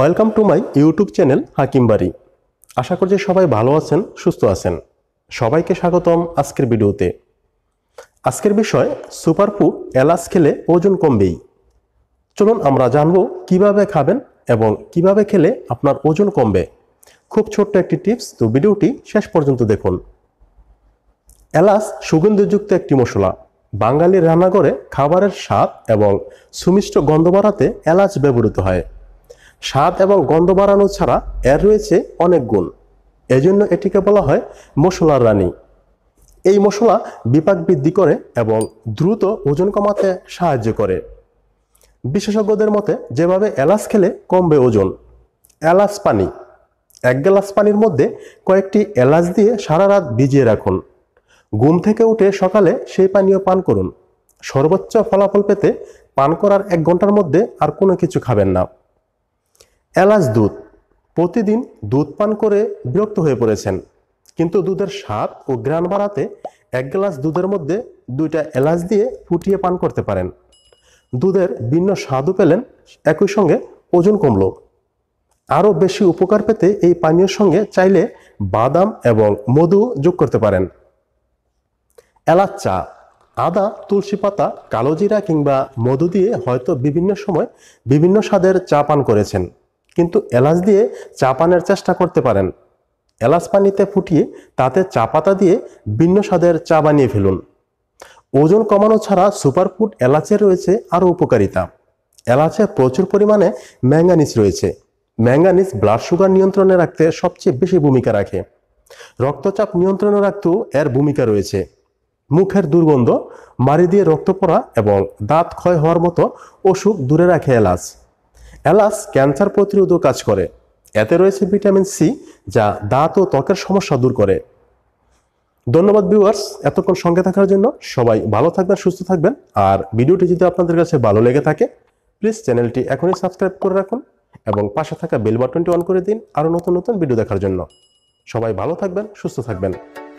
welcome to my YouTube channel Hakim বাড়ি আশা করছি সবাই ভালো আছেন সুস্থ আছেন সবাইকে স্বাগতম আজকের ভিডিওতে আজকের বিষয় সুপারফুড এলাচ খেলে ওজন কমবেই চলুন আমরা জানব কিভাবে খাবেন এবং কিভাবে খেলে আপনার ওজন কমবে খুব ছোট্ট একটি টিপস তো ভিডিওটি শেষ পর্যন্ত দেখুন এলাচ সুগন্ধিযুক্ত একটি মশলা বাঙালির রান্নাঘরে খাবারের স্বাদ এবং সুমিষ্ট গন্ধ বাড়াতে এলাচ ব্যবহৃত হয় স্বাদ এবং গন্ধ বাড়ানো ছাড়া এর রয়েছে অনেক গুণ এজন্য এটিকে বলা হয় মশলার রানী এই মশলা বিপাক বৃদ্ধি করে এবং দ্রুত ওজন কমাতে সাহায্য করে বিশেষজ্ঞদের মতে যেভাবে এলাচ খেলে কমবে ওজন এলাচ পানি এক গ্লাস পানির মধ্যে কয়েকটি এলাচ দিয়ে সারা রাত ভিজিয়ে রাখুন ঘুম থেকে উঠে সকালে সেই পানীয় পান করুন সর্বোচ্চ ফলাফল পেতে পান করার এক ঘন্টার মধ্যে আর কোনো কিছু খাবেন না এলাচ দুধ প্রতিদিন দুধ পান করে বিরক্ত হয়ে পড়েছেন কিন্তু দুধের স্বাদ ও গ্রান বাড়াতে এক গ্লাস দুধের মধ্যে দুইটা এলাচ দিয়ে ফুটিয়ে পান করতে পারেন দুধের ভিন্ন স্বাদও পেলেন একই সঙ্গে ওজন কমল আরও বেশি উপকার পেতে এই পানীয়র সঙ্গে চাইলে বাদাম এবং মধু যোগ করতে পারেন এলাচ চা আদা তুলসী পাতা কালোজিরা কিংবা মধু দিয়ে হয়তো বিভিন্ন সময় বিভিন্ন স্বাদের চা পান করেছেন কিন্তু এলাচ দিয়ে চা পানের চেষ্টা করতে পারেন এলাচ পানিতে ফুটিয়ে তাতে চা পাতা দিয়ে ভিন্ন স্বাদের চা বানিয়ে ফেলুন ওজন কমানো ছাড়া সুপারফুড এলাচের রয়েছে আরও উপকারিতা এলাচে প্রচুর পরিমাণে ম্যাঙ্গানিজ রয়েছে ম্যাঙ্গানিজ ব্লাড সুগার নিয়ন্ত্রণে রাখতে সবচেয়ে বেশি ভূমিকা রাখে রক্তচাপ নিয়ন্ত্রণে রাখতেও এর ভূমিকা রয়েছে মুখের দুর্গন্ধ মারি দিয়ে রক্ত পড়া এবং দাঁত ক্ষয় হওয়ার মতো অসুখ দূরে রাখে এলাচ অ্যালাস ক্যান্সার প্রতিরোধও কাজ করে এতে রয়েছে ভিটামিন সি যা দাঁত ও ত্বকের সমস্যা দূর করে ধন্যবাদ ভিউয়ার্স এতক্ষণ সঙ্গে থাকার জন্য সবাই ভালো থাকবেন সুস্থ থাকবেন আর ভিডিওটি যদি আপনাদের কাছে ভালো লেগে থাকে প্লিজ চ্যানেলটি এখনই সাবস্ক্রাইব করে রাখুন এবং পাশে থাকা বেল বাটনটি অন করে দিন আরও নতুন নতুন ভিডিও দেখার জন্য সবাই ভালো থাকবেন সুস্থ থাকবেন